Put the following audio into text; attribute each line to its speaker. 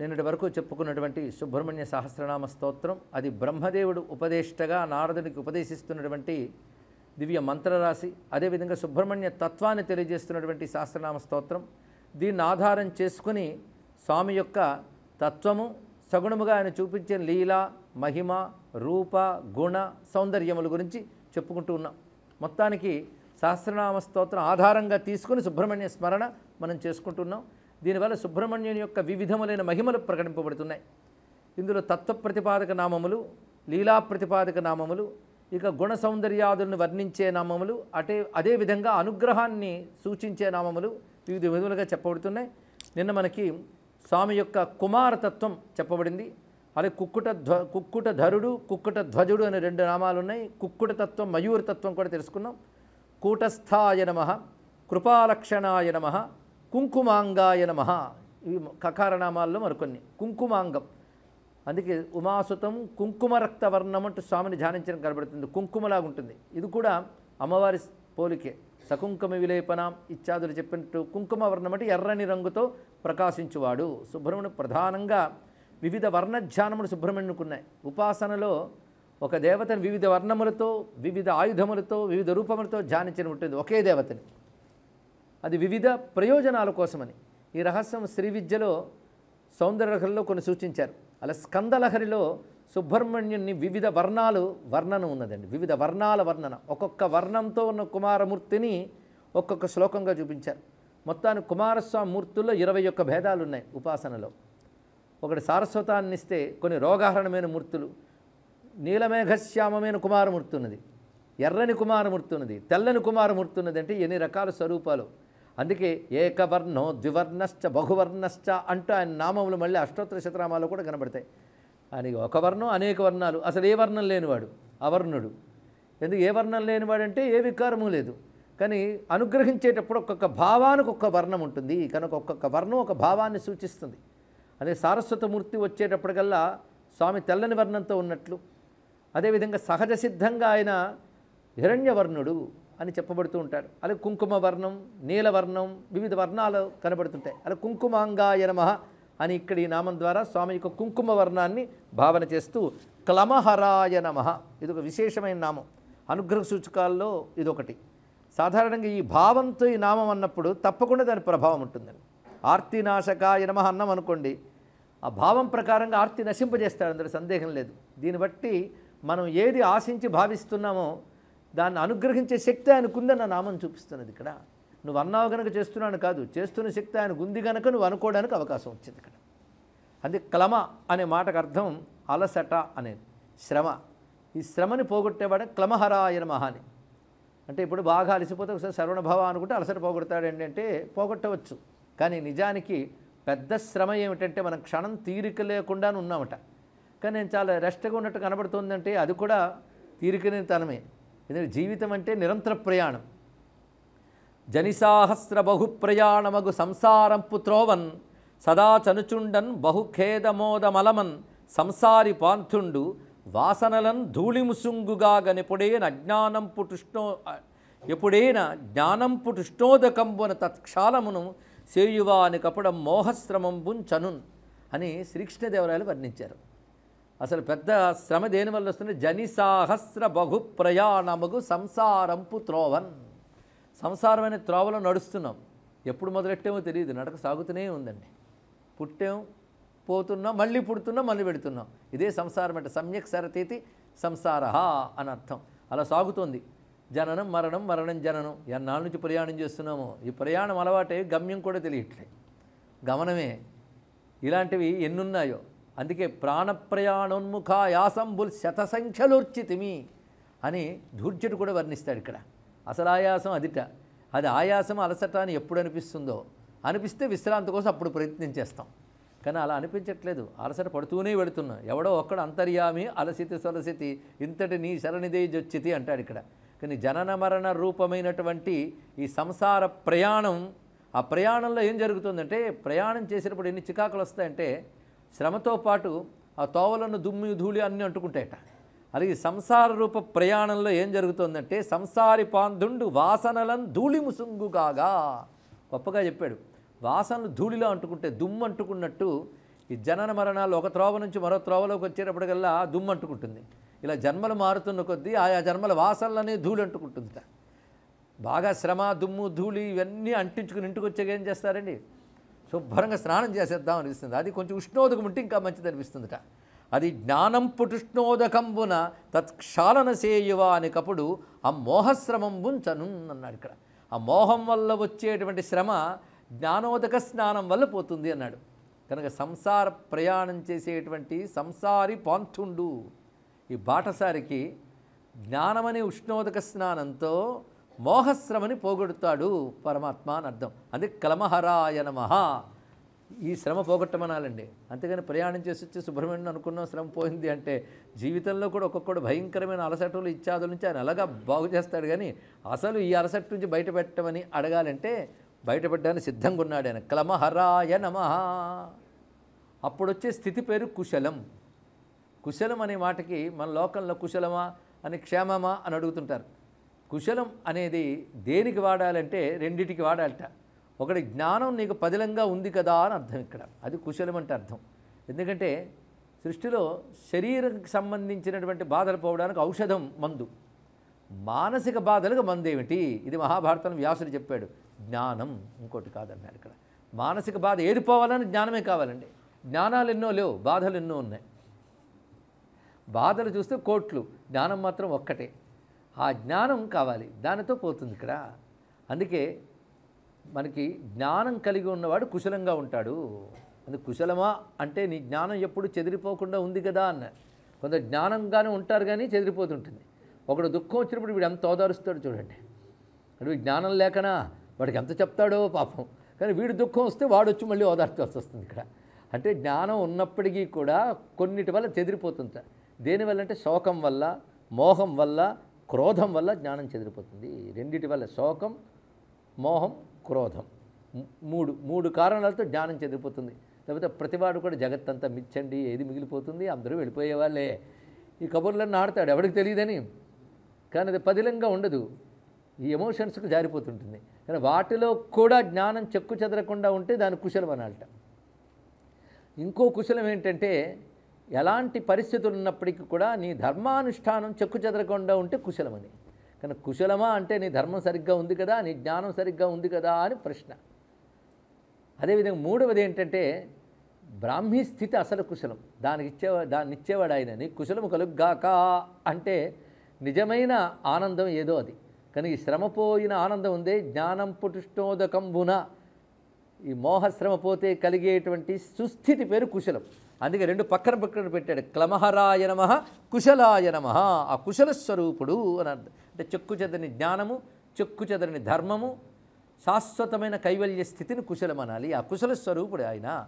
Speaker 1: నిన్నటి వరకు చెప్పుకున్నటువంటి సుబ్రహ్మణ్య సహస్రనామ స్తోత్రం అది బ్రహ్మదేవుడు ఉపదేష్టగా నారదునికి ఉపదేశిస్తున్నటువంటి దివ్య మంత్రరాశి అదేవిధంగా సుబ్రహ్మణ్య తత్వాన్ని తెలియజేస్తున్నటువంటి సహస్రనామ స్తోత్రం దీన్ని ఆధారం చేసుకుని స్వామి యొక్క తత్వము సగుణముగా ఆయన చూపించే లీల మహిమ రూప గుణ సౌందర్యముల గురించి చెప్పుకుంటూ ఉన్నాం మొత్తానికి సహస్రనామ స్తోత్రం ఆధారంగా తీసుకుని సుబ్రహ్మణ్య స్మరణ మనం చేసుకుంటున్నాం దీనివల్ల సుబ్రహ్మణ్యుని యొక్క వివిధములైన మహిమలు ప్రకటింపబడుతున్నాయి ఇందులో తత్వప్రతిపాదక నామములు లీలా ప్రతిపాదక నామములు ఇక గుణ సౌందర్యాదులను వర్ణించే నామములు అటే అదేవిధంగా అనుగ్రహాన్ని సూచించే నామములు వివిధ విధులుగా చెప్పబడుతున్నాయి నిన్న మనకి స్వామి యొక్క కుమారతత్వం చెప్పబడింది అలాగే కుక్కుట ధ్వ కుక్కుట ధరుడు కుక్కుట ధ్వజుడు అనే రెండు నామాలు ఉన్నాయి కుక్కుట తత్వం మయూర తత్వం కూడా తెలుసుకున్నాం కూటస్థాయ నమ కృపాలక్షణాయ నమ కుంకుమాంగాయ నమ ఇవి కకారనామాల్లో మరికొన్ని కుంకుమాంగం అందుకే ఉమాసుతం కుంకుమ వర్ణం అంటూ స్వామిని ధ్యానించడం కనబడుతుంది కుంకుమలాగా ఉంటుంది ఇది కూడా అమ్మవారి పోలికే సకుంకుమ విలేపనం ఇత్యాదులు చెప్పినట్టు కుంకుమ వర్ణం అంటే ఎర్రని రంగుతో ప్రకాశించువాడు సుబ్రహ్మణ్యం ప్రధానంగా వివిధ వర్ణ వర్ణధ్యానములు సుబ్రహ్మణ్యుకున్నాయి ఉపాసనలో ఒక దేవతను వివిధ వర్ణములతో వివిధ ఆయుధములతో వివిధ రూపములతో ధ్యానించడం ఉంటుంది ఒకే దేవతని అది వివిధ ప్రయోజనాల కోసమని ఈ రహస్యం శ్రీ విద్యలో సౌందర్యలహరిలో కొన్ని సూచించారు అలా స్కందలహరిలో సుబ్రహ్మణ్యుని వివిధ వర్ణాలు వర్ణన ఉన్నదండి వివిధ వర్ణాల వర్ణన ఒక్కొక్క వర్ణంతో ఉన్న కుమారమూర్తిని ఒక్కొక్క శ్లోకంగా చూపించారు మొత్తాన్ని కుమారస్వామి మూర్తుల్లో ఇరవై ఒక్క భేదాలు ఉన్నాయి ఉపాసనలో ఒకటి సారస్వతాన్ని ఇస్తే కొన్ని రోగాహరణమైన మూర్తులు నీలమేఘశ్యామమైన కుమారమూర్తి ఉన్నది ఎర్రని కుమారమూర్తి ఉన్నది తెల్లని కుమారమూర్తి ఉన్నది అంటే ఎన్ని రకాల స్వరూపాలు అందుకే ఏకవర్ణో ద్వివర్ణశ్చ బహువర్ణశ్చ అంటూ ఆయన నామములు మళ్ళీ అష్టోత్తర శతనామాలు కూడా కనబడతాయి ఆయన ఒక వర్ణం అనేక వర్ణాలు అసలు ఏ వర్ణం లేనివాడు అవర్ణుడు ఎందుకు ఏ వర్ణం లేనివాడంటే ఏ వికారము లేదు కానీ అనుగ్రహించేటప్పుడు ఒక్కొక్క భావానికి ఒక్క వర్ణం ఉంటుంది కనుక ఒక్కొక్క వర్ణం ఒక భావాన్ని సూచిస్తుంది అదే సారస్వతమూర్తి వచ్చేటప్పటికల్లా స్వామి తెల్లని వర్ణంతో ఉన్నట్లు అదేవిధంగా సహజ సిద్ధంగా ఆయన హిరణ్యవర్ణుడు అని చెప్పబడుతూ ఉంటారు అలాగే కుంకుమ వర్ణం నీలవర్ణం వివిధ వర్ణాలు కనబడుతుంటాయి అలా కుంకుమాంగాయ నమ అని ఇక్కడ ఈ నామం ద్వారా స్వామి యొక్క కుంకుమ వర్ణాన్ని భావన చేస్తూ క్లమహరాయ నమ ఇది ఒక విశేషమైన నామం అనుగ్రహ సూచకాల్లో ఇదొకటి సాధారణంగా ఈ భావంతో ఈ నామం అన్నప్పుడు తప్పకుండా దాని ప్రభావం ఉంటుందండి ఆర్తి నాశకాయ నమ అన్నం అనుకోండి ఆ భావం ప్రకారంగా ఆర్తి నశింపజేస్తాడు అందులో సందేహం లేదు దీన్ని బట్టి మనం ఏది ఆశించి భావిస్తున్నామో దాన్ని అనుగ్రహించే శక్తి ఆయనకుందని నా నామం చూపిస్తున్నది ఇక్కడ నువ్వు అన్నావు గనక చేస్తున్నాను కాదు చేస్తున్న శక్తి ఆయనకు ఉంది కనుక నువ్వు అనుకోవడానికి అవకాశం వచ్చింది ఇక్కడ అందుకే క్లమ అనే మాటకు అర్థం అలసట అనేది శ్రమ ఈ శ్రమని పోగొట్టేవాడు క్లమహరాయన మహాని అంటే ఇప్పుడు బాగా అలసిపోతే ఒకసారి సర్వణభావ అనుకుంటే అలసట పోగొడతాడు ఏంటంటే పోగొట్టవచ్చు కానీ నిజానికి పెద్ద శ్రమ ఏమిటంటే మనం క్షణం తీరిక లేకుండా ఉన్నామట కానీ నేను చాలా రెస్ట్గా ఉన్నట్టు కనబడుతుందంటే అది కూడా తీరికనే తనమే ఎందుకంటే జీవితం అంటే నిరంతర ప్రయాణం జనిసాహస్ర బహు ప్రయాణమగు సంసారం పుత్రోవన్ సదా చనుచుండన్ బహుఖేదమోదమలమన్ సంసారి పాంథుండు వాసనలన్ ధూళిముసుంగుగా గనిపుడేన జ్ఞానం పుటుష్ణో ఎప్పుడైన జ్ఞానం పుటుష్ణోదకంబున తత్క్షాలమును సేయువానికపడం మోహశ్రమంబున్ చనున్ అని శ్రీకృష్ణదేవరాయలు వర్ణించారు అసలు పెద్ద శ్రమ దేని వల్ల వస్తుంది జని సాహస్ర బహు ప్రయాణముగు సంసారంపు త్రోవన్ సంసారమైన త్రోవలో నడుస్తున్నాం ఎప్పుడు మొదలెట్టేమో తెలియదు నడక సాగుతూనే ఉందండి పుట్టాం పోతున్నాం మళ్ళీ పుడుతున్నాం మళ్ళీ పెడుతున్నాం ఇదే సంసారం అంటే సమ్యక్ సరతీతి సంసార అని అర్థం అలా సాగుతోంది జననం మరణం మరణం జననం ఎన్నాళ్ళ నుంచి ప్రయాణం చేస్తున్నామో ఈ ప్రయాణం అలవాటే గమ్యం కూడా తెలియట్లే గమనమే ఇలాంటివి ఎన్నున్నాయో అందుకే ప్రాణప్రయాణోన్ముఖ యాసంబుల్ శతసంఖ్యలోర్చితిమి అని ధూర్జుడు కూడా వర్ణిస్తాడు ఇక్కడ అసలు ఆయాసం అదిట అది ఆయాసం అలసట అని ఎప్పుడు అనిపిస్తుందో అనిపిస్తే విశ్రాంతి కోసం అప్పుడు ప్రయత్నం చేస్తాం కానీ అలా అనిపించట్లేదు అలసట పడుతూనే పెడుతున్నాం ఎవడో ఒక్కడు అంతర్యామి అలసితి సొలసితి ఇంతటి నీ శరణిదే జొచ్చితి అంటాడు ఇక్కడ కానీ జనన మరణ రూపమైనటువంటి ఈ సంసార ప్రయాణం ఆ ప్రయాణంలో ఏం జరుగుతుందంటే ప్రయాణం చేసినప్పుడు ఎన్ని చికాకులు వస్తాయంటే శ్రమతో పాటు ఆ తోవలను దుమ్ము ధూళి అన్నీ అంటుకుంటాయట అలాగే సంసార రూప ప్రయాణంలో ఏం జరుగుతుందంటే సంసారి పాంధుండు వాసనలను ధూళి ముసుంగుగాగా గొప్పగా చెప్పాడు వాసనలు ధూళిలో అంటుకుంటే దుమ్ము అంటుకున్నట్టు ఈ జనన మరణాలు ఒక త్రోవ నుంచి మరో త్రోవలోకి వచ్చేటప్పటికల్లా దుమ్ము అంటుకుంటుంది ఇలా జన్మలు మారుతున్న కొద్దీ ఆయా జన్మల వాసనలనే ధూళి అంటుకుంటుందిట బాగా శ్రమ దుమ్ము ధూళి ఇవన్నీ అంటించుకుని ఇంటికి వచ్చాక ఏం చేస్తారండి శుభ్రంగా స్నానం చేసేద్దాం అనిపిస్తుంది అది కొంచెం ఉష్ణోదకం ఉంటే ఇంకా మంచిది అనిపిస్తుందిట అది జ్ఞానం పుటుష్ణోదకంబున తత్క్షాళన సేయువ అనేకప్పుడు ఆ మోహశ్రమం అన్నాడు ఇక్కడ ఆ మోహం వల్ల వచ్చేటువంటి శ్రమ జ్ఞానోదక స్నానం వల్ల పోతుంది అన్నాడు కనుక సంసార ప్రయాణం చేసేటువంటి సంసారి పాంతుండు ఈ బాటసారికి జ్ఞానమనే ఉష్ణోదక స్నానంతో మోహశ్రమని పోగొడతాడు పరమాత్మ అని అర్థం అదే కలమహరాయ నమ ఈ శ్రమ పోగొట్టమనాలండి అంతేగాని ప్రయాణం చేసి వచ్చి సుబ్రహ్మణ్యం అనుకున్నాం శ్రమ పోయింది అంటే జీవితంలో కూడా ఒక్కొక్కడు భయంకరమైన అలసటలు ఇచ్చాదుల నుంచి ఆయన అలాగా బాగు చేస్తాడు కానీ అసలు ఈ అలసట నుంచి బయటపెట్టమని అడగాలంటే బయటపెట్టడానికి సిద్ధంగా ఉన్నాడు ఆయన క్లమహరాయ నమ అప్పుడు వచ్చే స్థితి పేరు కుశలం కుశలం అనే మాటకి మన లోకంలో కుశలమా అని క్షేమమా అని అడుగుతుంటారు కుశలం అనేది దేనికి వాడాలంటే రెండిటికి వాడాలట ఒకటి జ్ఞానం నీకు పదిలంగా ఉంది కదా అని అర్థం ఇక్కడ అది కుశలం అంటే అర్థం ఎందుకంటే సృష్టిలో శరీరానికి సంబంధించినటువంటి బాధలు పోవడానికి ఔషధం మందు మానసిక బాధలకు మందేమిటి ఇది మహాభారతం వ్యాసుడు చెప్పాడు జ్ఞానం ఇంకోటి కాదన్నాడు ఇక్కడ మానసిక బాధ ఏది పోవాలని జ్ఞానమే కావాలండి జ్ఞానాలు ఎన్నో లేవు బాధలు ఎన్నో ఉన్నాయి బాధలు చూస్తే కోట్లు జ్ఞానం మాత్రం ఒక్కటే ఆ జ్ఞానం కావాలి దానితో పోతుంది ఇక్కడ అందుకే మనకి జ్ఞానం కలిగి ఉన్నవాడు కుశలంగా ఉంటాడు అది కుశలమా అంటే నీ జ్ఞానం ఎప్పుడు చెదిరిపోకుండా ఉంది కదా అన్న కొంత జ్ఞానంగానే ఉంటారు కానీ చెదిరిపోతుంటుంది ఒకడు దుఃఖం వచ్చినప్పుడు వీడు ఎంత ఓదారుస్తాడు చూడండి అంటే జ్ఞానం లేకనా వాడికి ఎంత చెప్తాడో పాపం కానీ వీడు దుఃఖం వస్తే వాడు వచ్చి మళ్ళీ ఓదార్చాల్సి వస్తుంది ఇక్కడ అంటే జ్ఞానం ఉన్నప్పటికీ కూడా కొన్నిటి వల్ల చెదిరిపోతుంది దేనివల్ల అంటే శోకం వల్ల మోహం వల్ల క్రోధం వల్ల జ్ఞానం చెదిరిపోతుంది రెండిటి వల్ల శోకం మోహం క్రోధం మూడు మూడు కారణాలతో జ్ఞానం చెదిరిపోతుంది లేకపోతే ప్రతివాడు కూడా జగత్తంతా మిచ్చండి ఏది మిగిలిపోతుంది అందరూ వెళ్ళిపోయేవాళ్ళే ఈ కబుర్లన్నీ ఆడతాడు ఎవరికి తెలియదని కానీ అది పదిలంగా ఉండదు ఈ ఎమోషన్స్కి జారిపోతుంటుంది కానీ వాటిలో కూడా జ్ఞానం చెక్కు చెదరకుండా ఉంటే దాని కుశలం అనాలట ఇంకో కుశలం ఏంటంటే ఎలాంటి పరిస్థితులు ఉన్నప్పటికీ కూడా నీ ధర్మానుష్ఠానం చెక్కు చెదరకుండా ఉంటే కుశలమని కానీ కుశలమా అంటే నీ ధర్మం సరిగ్గా ఉంది కదా నీ జ్ఞానం సరిగ్గా ఉంది కదా అని ప్రశ్న అదేవిధంగా మూడవది ఏంటంటే బ్రాహ్మీ స్థితి అసలు కుశలం దానికి ఇచ్చే దాన్ని ఇచ్చేవాడు నీ కుశలము కలుగ్గాక అంటే నిజమైన ఆనందం ఏదో అది కానీ శ్రమపోయిన ఆనందం ఉందే జ్ఞానం పుటుష్టోదకంబున ఈ మోహశ్రమ పోతే కలిగేటువంటి సుస్థితి పేరు కుశలం అందుకే రెండు పక్కన పక్కన పెట్టాడు క్లమహరాయ నమ కుశలాయ నమ ఆ కుశల స్వరూపుడు అని అర్థం అంటే చెక్కు చెదరిని జ్ఞానము చెక్కు చెదరిని ధర్మము శాశ్వతమైన కైవల్య స్థితిని కుశలం అనాలి ఆ కుశల స్వరూపుడు ఆయన